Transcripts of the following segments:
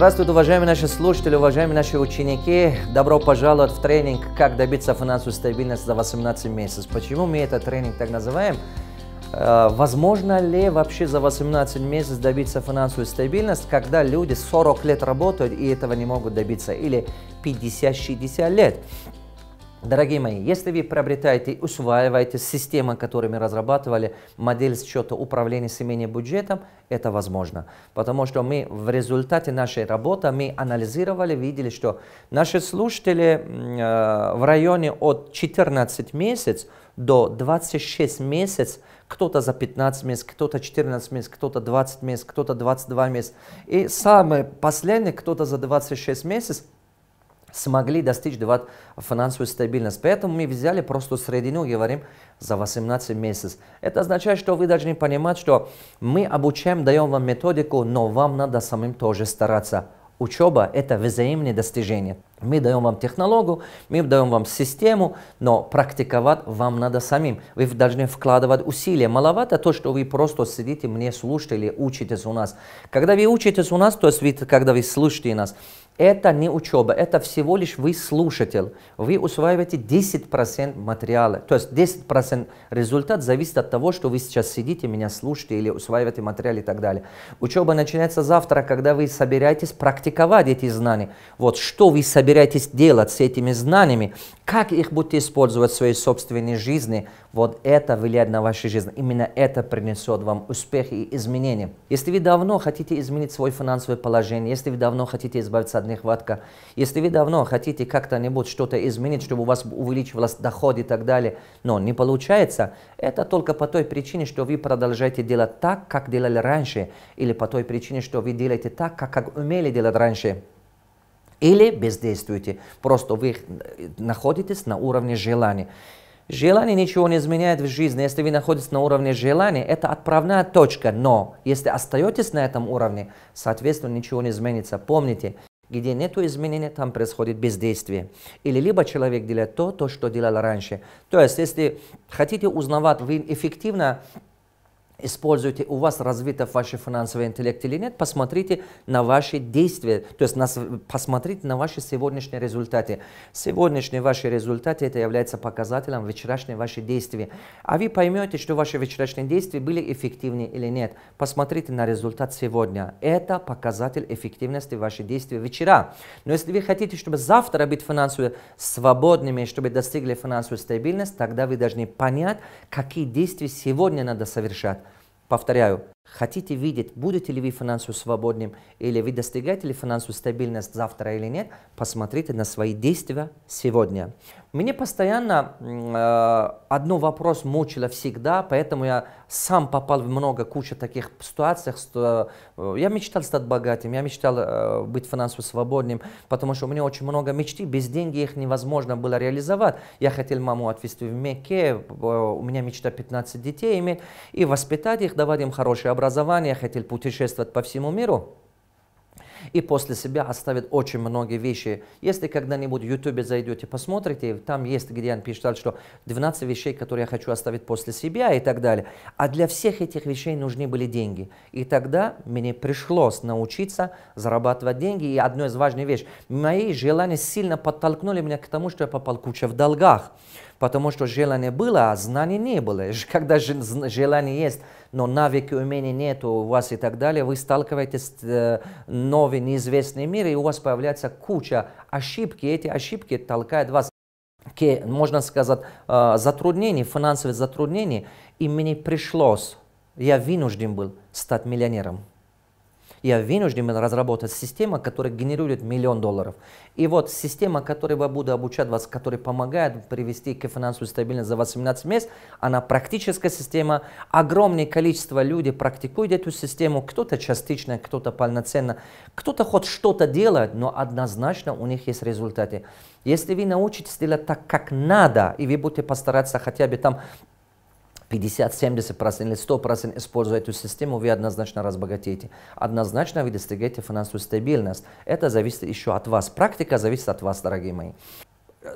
Здравствуйте, уважаемые наши слушатели, уважаемые наши ученики. Добро пожаловать в тренинг «Как добиться финансовой стабильности за 18 месяцев». Почему мы этот тренинг так называем? Э, возможно ли вообще за 18 месяцев добиться финансовой стабильности, когда люди 40 лет работают и этого не могут добиться, или 50-60 лет? Дорогие мои, если вы приобретаете усваиваете системы, которыми разрабатывали, модель счета управления семейным бюджетом, это возможно. Потому что мы в результате нашей работы, мы анализировали, видели, что наши слушатели э, в районе от 14 месяцев до 26 месяцев, кто-то за 15 месяцев, кто-то 14 месяцев, кто-то 20 месяцев, кто-то 22 месяца. И самый последний, кто-то за 26 месяцев, смогли достичь давать финансовую стабильность. Поэтому мы взяли просто среднюю, говорим, за 18 месяцев. Это означает, что вы должны понимать, что мы обучаем, даем вам методику, но вам надо самим тоже стараться. Учеба – это взаимное достижение. Мы даем вам технологию, мы даем вам систему, но практиковать вам надо самим. Вы должны вкладывать усилия. Маловато то, что вы просто сидите, мне слушаете или учитесь у нас. Когда вы учитесь у нас, то есть вы, когда вы слушаете нас, это не учеба, это всего лишь вы слушатель. Вы усваиваете 10% материала. То есть 10% результат зависит от того, что вы сейчас сидите, меня слушаете или усваиваете материал и так далее. Учеба начинается завтра, когда вы собираетесь практиковать эти знания. Вот что вы собираетесь делать с этими знаниями, как их будете использовать в своей собственной жизни, вот это влияет на вашу жизнь. Именно это принесет вам успех и изменения. Если вы давно хотите изменить свое финансовое положение, если вы давно хотите избавиться от нехватка. Если вы давно хотите как-то-нибудь что-то изменить, чтобы у вас увеличивалось доход и так далее, но не получается, это только по той причине, что вы продолжаете делать так, как делали раньше, или по той причине, что вы делаете так, как, как умели делать раньше. Или бездействуете, просто вы находитесь на уровне желания. Желание ничего не изменяет в жизни. Если вы находитесь на уровне желания, это отправная точка. Но если остаетесь на этом уровне, соответственно, ничего не изменится. Помните, где нет изменения, там происходит бездействие. Или либо человек делает то, то, что делал раньше. То есть, если хотите узнавать, вы эффективно используете, у вас развита ваш финансовый интеллект или нет, посмотрите на ваши действия, то есть нас, посмотрите на ваши сегодняшние результаты. Сегодняшние ваши результаты это является показателем вчерашних ваших действий. А вы поймете, что ваши вчерашние действия были эффективны или нет. Посмотрите на результат сегодня. Это показатель эффективности ваших действий вчера. Но если вы хотите, чтобы завтра быть финансово свободными, чтобы достигли финансовую стабильность, тогда вы должны понять, какие действия сегодня надо совершать. Повторяю, хотите видеть, будете ли вы финансово свободным, или вы достигаете ли финансовую стабильность завтра или нет, посмотрите на свои действия сегодня. Мне постоянно э, одно вопрос мучило всегда, поэтому я сам попал в много куча таких ситуаций, что э, я мечтал стать богатым, я мечтал э, быть финансово свободным, потому что у меня очень много мечты, без денег их невозможно было реализовать. Я хотел маму отвезти в Мекке, э, у меня мечта 15 детей иметь, и воспитать их, давать им хорошее образование, я хотел путешествовать по всему миру и после себя оставит очень многие вещи. Если когда-нибудь в Ютубе зайдете, посмотрите, там есть, где он пишет, что 12 вещей, которые я хочу оставить после себя и так далее. А для всех этих вещей нужны были деньги. И тогда мне пришлось научиться зарабатывать деньги. И одно из важных вещей, мои желания сильно подтолкнули меня к тому, что я попал куча в долгах потому что желание было, а знаний не было. Когда желание есть, но навыки, умений нет у вас и так далее, вы сталкиваетесь с э, новым, неизвестным миром, и у вас появляется куча ошибки. Эти ошибки толкают вас к, можно сказать, затруднений, финансовых затруднений. И мне пришлось, я вынужден был стать миллионером я вынужден разработать систему, которая генерирует миллион долларов. И вот система, которой я буду обучать вас, которая помогает привести к финансовой стабильности за 18 месяцев, она практическая система. Огромное количество людей практикует эту систему, кто-то частично, кто-то полноценно, кто-то хоть что-то делает, но однозначно у них есть результаты. Если вы научитесь делать так, как надо, и вы будете постараться хотя бы там 50-70% или 100% используя эту систему, вы однозначно разбогатеете. Однозначно вы достигаете финансовую стабильность. Это зависит еще от вас. Практика зависит от вас, дорогие мои.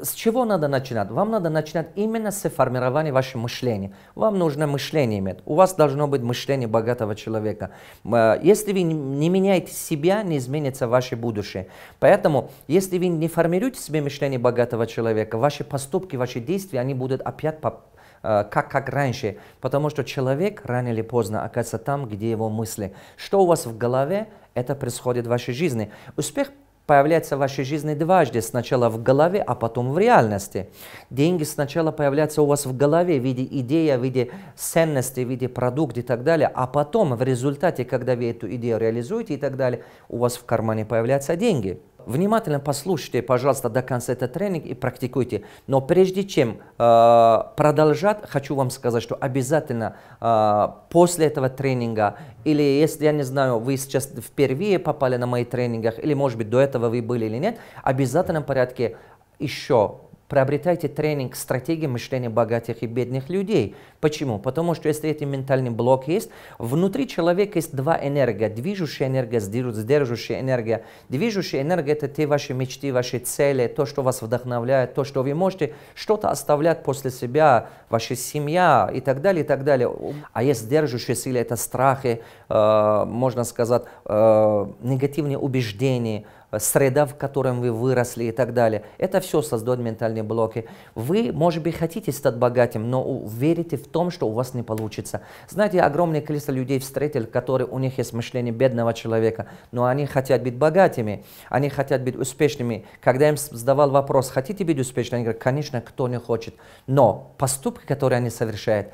С чего надо начинать? Вам надо начинать именно с формирования вашего мышления. Вам нужно мышление иметь. У вас должно быть мышление богатого человека. Э, если вы не меняете себя, не изменится ваше будущее. Поэтому, если вы не формируете себе мышление богатого человека, ваши поступки, ваши действия, они будут опять по Э, как, как раньше. Потому что человек рано или поздно оказывается там, где его мысли. Что у вас в голове, это происходит в вашей жизни. Успех появляется в вашей жизни дважды. Сначала в голове, а потом в реальности. Деньги сначала появляются у вас в голове в виде идеи, в виде ценности, в виде продукта и так далее. А потом в результате, когда вы эту идею реализуете и так далее, у вас в кармане появляются деньги. Внимательно послушайте, пожалуйста, до конца этот тренинг и практикуйте. Но прежде чем э, продолжать, хочу вам сказать, что обязательно э, после этого тренинга, или если, я не знаю, вы сейчас впервые попали на мои тренингах, или, может быть, до этого вы были или нет, обязательно в порядке еще Приобретайте тренинг стратегии мышления богатых и бедных людей. Почему? Потому что если этот ментальный блок есть, внутри человека есть два энергия. Движущая энергия, сдерживающая энергия. Движущая энергия – это те ваши мечты, ваши цели, то, что вас вдохновляет, то, что вы можете что-то оставлять после себя, ваша семья и так далее, и так далее. А есть сдерживающая сила – это страхи, э, можно сказать, э, негативные убеждения, среда, в которой вы выросли и так далее. Это все создает ментальные блоки. Вы, может быть, хотите стать богатым, но верите в том, что у вас не получится. Знаете, огромное количество людей встретил, которые у них есть мышление бедного человека, но они хотят быть богатыми, они хотят быть успешными. Когда я им задавал вопрос, хотите быть успешными?», они говорят, конечно, кто не хочет. Но поступки, которые они совершают,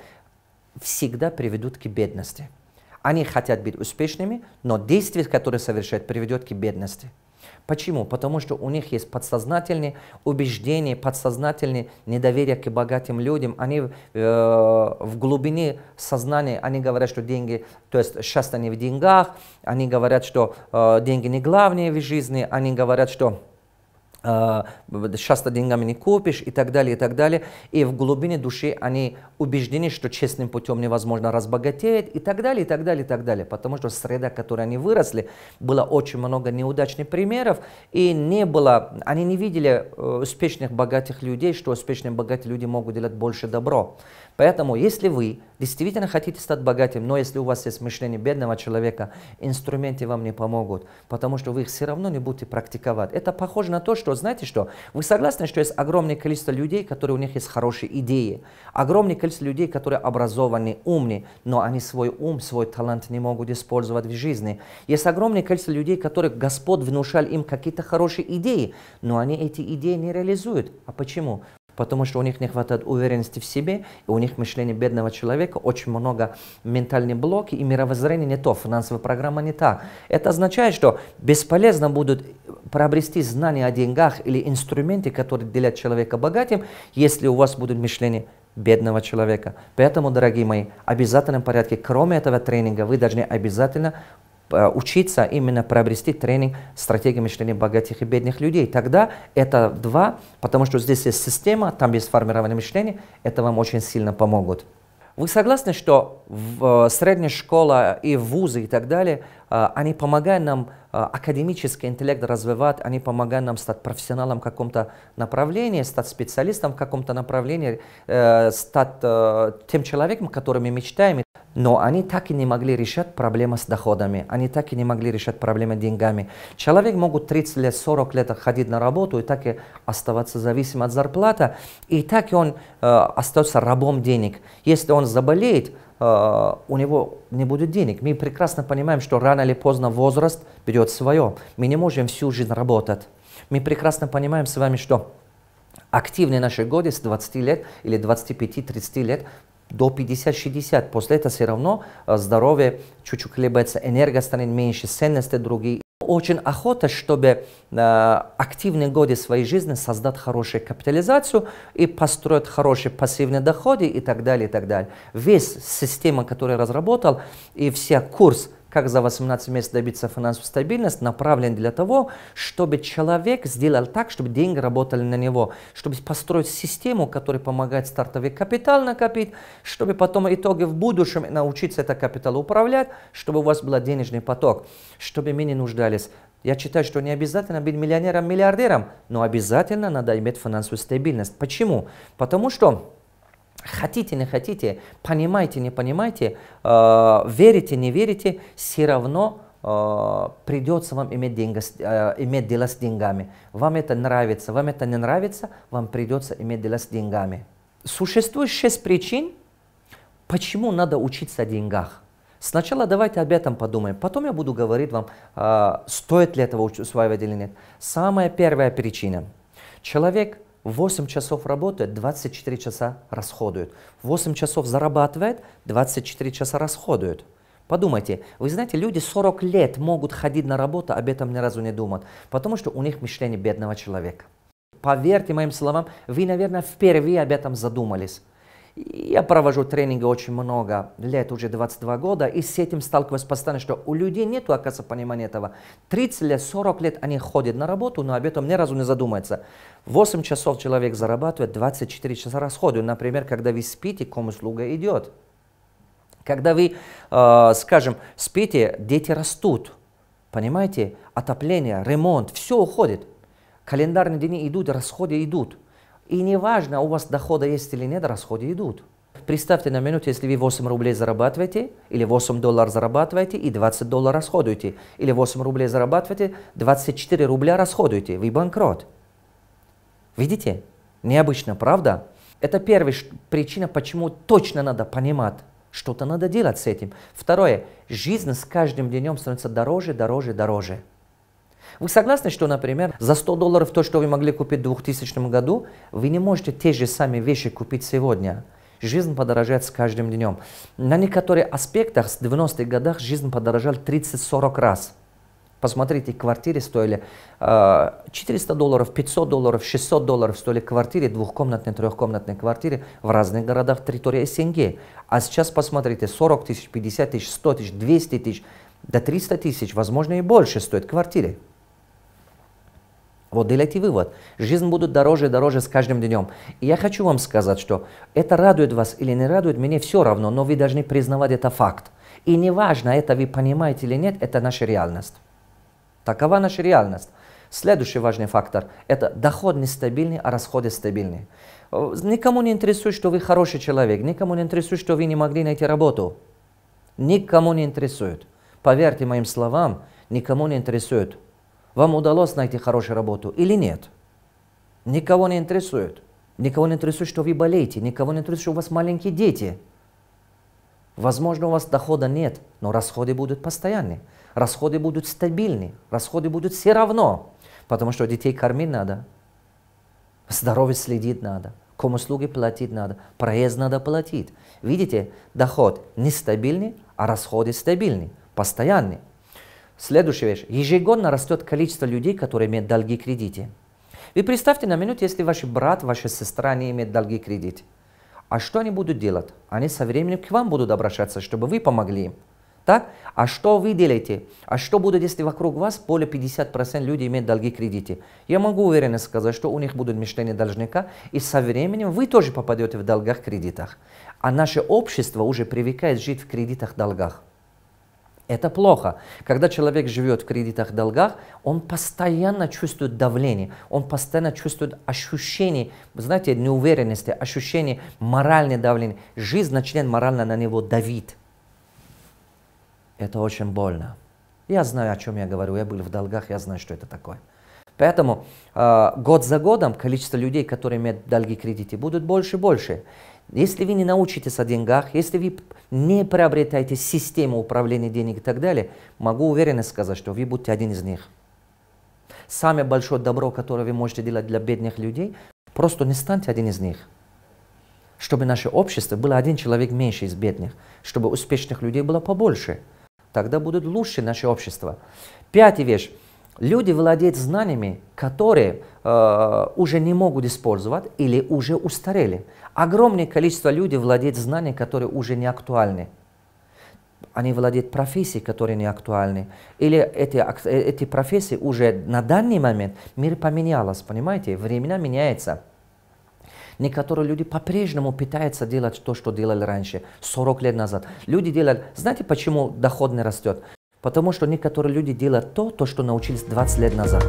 всегда приведут к бедности. Они хотят быть успешными, но действие, которое совершают, приведет к бедности. Почему? Потому что у них есть подсознательные убеждения, подсознательные недоверие к богатым людям. Они э, в глубине сознания, они говорят, что деньги, то есть счастье не в деньгах, они говорят, что э, деньги не главные в жизни, они говорят, что часто э, деньгами не купишь и так далее, и так далее. И в глубине души они убеждены, что честным путем невозможно разбогатеть и так далее, и так далее, и так далее. Потому что среда, в которой они выросли, было очень много неудачных примеров, и не было, они не видели э, успешных богатых людей, что успешные богатые люди могут делать больше добро. Поэтому, если вы действительно хотите стать богатым, но если у вас есть мышление бедного человека, инструменты вам не помогут, потому что вы их все равно не будете практиковать. Это похоже на то, что, знаете что, вы согласны, что есть огромное количество людей, которые у них есть хорошие идеи, огромное количество людей, которые образованы, умны, но они свой ум, свой талант не могут использовать в жизни. Есть огромное количество людей, которые Господь внушал им какие-то хорошие идеи, но они эти идеи не реализуют. А почему? потому что у них не хватает уверенности в себе, и у них мышление бедного человека, очень много ментальных блоков, и мировоззрение не то, финансовая программа не та. Это означает, что бесполезно будут приобрести знания о деньгах или инструменты, которые делят человека богатым, если у вас будет мышление бедного человека. Поэтому, дорогие мои, в обязательном порядке, кроме этого тренинга, вы должны обязательно Э, учиться именно приобрести тренинг стратегии мышления богатых и бедных людей. Тогда это два, потому что здесь есть система, там есть формирование мышления, это вам очень сильно помогут. Вы согласны, что в э, средняя школа и вузы и так далее, э, они помогают нам Э, академический интеллект развивать, они помогают нам стать профессионалом в каком-то направлении, стать специалистом в каком-то направлении, э, стать э, тем человеком, которым мы мечтаем. Но они так и не могли решать проблемы с доходами, они так и не могли решать проблемы с деньгами. Человек могут 30 лет, 40 лет ходить на работу и так и оставаться зависим от зарплаты, и так и он э, остается рабом денег. Если он заболеет, а, у него не будет денег. Мы прекрасно понимаем, что рано или поздно возраст берет свое. Мы не можем всю жизнь работать. Мы прекрасно понимаем с вами, что активные наши годы с 20 лет или 25-30 лет до 50-60. После этого все равно а, здоровье чуть-чуть хлебается, энергия станет меньше, ценности другие. Очень охота, чтобы э, активные годы своей жизни создать хорошую капитализацию и построить хорошие пассивные доходы и так далее, и так далее. Весь система, которую я разработал, и вся курс – как за 18 месяцев добиться финансовой стабильности, направлен для того, чтобы человек сделал так, чтобы деньги работали на него, чтобы построить систему, которая помогает стартовый капитал накопить, чтобы потом в итоге в будущем научиться это капитал управлять, чтобы у вас был денежный поток, чтобы мы не нуждались я считаю, что не обязательно быть миллионером-миллиардером, но обязательно надо иметь финансовую стабильность. Почему? Потому что Хотите, не хотите, понимаете, не понимаете, э, верите, не верите, все равно э, придется вам иметь, деньги, э, иметь дело с деньгами. Вам это нравится, вам это не нравится, вам придется иметь дело с деньгами. Существует шесть причин, почему надо учиться о деньгах. Сначала давайте об этом подумаем, потом я буду говорить вам, э, стоит ли этого усваивать или нет. Самая первая причина. Человек – 8 часов работает, 24 часа расходует. 8 часов зарабатывает, 24 часа расходует. Подумайте, вы знаете, люди 40 лет могут ходить на работу, об этом ни разу не думают, потому что у них мышление бедного человека. Поверьте моим словам, вы, наверное, впервые об этом задумались. Я провожу тренинги очень много лет, уже 22 года, и с этим сталкиваюсь постоянно, что у людей нет, оказывается, понимания этого. 30 лет, 40 лет они ходят на работу, но об этом ни разу не задумаются. 8 часов человек зарабатывает, 24 часа расходует. Например, когда вы спите, кому слуга идет. Когда вы, э, скажем, спите, дети растут. Понимаете? Отопление, ремонт, все уходит. Календарные дни идут, расходы идут. И неважно, у вас дохода есть или нет, расходы идут. Представьте на минуту, если вы 8 рублей зарабатываете, или 8 долларов зарабатываете, и 20 долларов расходуете, или 8 рублей зарабатываете, 24 рубля расходуете, вы банкрот. Видите? Необычно, правда? Это первая причина, почему точно надо понимать, что-то надо делать с этим. Второе, жизнь с каждым днем становится дороже, дороже, дороже. Вы согласны, что, например, за 100 долларов то, что вы могли купить в 2000 году, вы не можете те же самые вещи купить сегодня? Жизнь подорожает с каждым днем. На некоторых аспектах с 90-х годах жизнь подорожала 30-40 раз. Посмотрите, квартиры стоили 400 э, долларов, 500 долларов, 600 долларов стоили квартиры, двухкомнатные, трехкомнатные квартиры в разных городах территории СНГ. А сейчас посмотрите, 40 тысяч, 50 тысяч, 100 тысяч, 200 тысяч, до 300 тысяч, возможно и больше стоят квартиры. Вот делайте вывод. Жизнь будет дороже и дороже с каждым днем. И я хочу вам сказать, что это радует вас или не радует, мне все равно, но вы должны признавать это факт. И неважно, это вы понимаете или нет, это наша реальность. Такова наша реальность. Следующий важный фактор – это доход нестабильный, а расходы стабильные. Э, никому не интересует, что вы хороший человек, никому не интересует, что вы не могли найти работу. Никому не интересует. Поверьте моим словам, никому не интересует. Вам удалось найти хорошую работу или нет? Никого не интересует. Никого не интересует, что вы болеете. Никого не интересует, что у вас маленькие дети. Возможно, у вас дохода нет, но расходы будут постоянные. Расходы будут стабильны. Расходы будут все равно. Потому что детей кормить надо. Здоровье следить надо. Комуслуги платить надо. Проезд надо платить. Видите, доход нестабильный, а расходы стабильны, постоянные. Следующая вещь. Ежегодно растет количество людей, которые имеют долги кредиты. Вы представьте на минуту, если ваш брат, ваша сестра не имеет долги кредиты, А что они будут делать? Они со временем к вам будут обращаться, чтобы вы помогли им. Так? А что вы делаете? А что будет, если вокруг вас более 50% людей имеют долги кредиты? Я могу уверенно сказать, что у них будут мечтания должника, и со временем вы тоже попадете в долгах кредитах. А наше общество уже привыкает жить в кредитах-долгах. Это плохо. Когда человек живет в кредитах, долгах, он постоянно чувствует давление, он постоянно чувствует ощущение, знаете, неуверенности, ощущение моральное давление. Жизнь начинает морально на него давить. Это очень больно. Я знаю, о чем я говорю. Я был в долгах, я знаю, что это такое. Поэтому э, год за годом количество людей, которые имеют долги кредиты, будут больше и больше. Если вы не научитесь о деньгах, если вы не приобретаете систему управления денег и так далее, могу уверенно сказать, что вы будете один из них. Самое большое добро, которое вы можете делать для бедных людей, просто не станьте один из них. Чтобы наше общество было один человек меньше из бедных, чтобы успешных людей было побольше. Тогда будет лучше наше общество. Пятая вещь. Люди владеют знаниями, которые э, уже не могут использовать или уже устарели. Огромное количество людей владеет знаниями, которые уже не актуальны. Они владеют профессией, которые не актуальны. Или эти, э, эти профессии уже на данный момент мир поменялось, понимаете? Времена меняются. Некоторые люди по-прежнему пытаются делать то, что делали раньше, 40 лет назад. Люди делали, знаете, почему доход не растет? Потому что некоторые люди делают то, то, что научились 20 лет назад.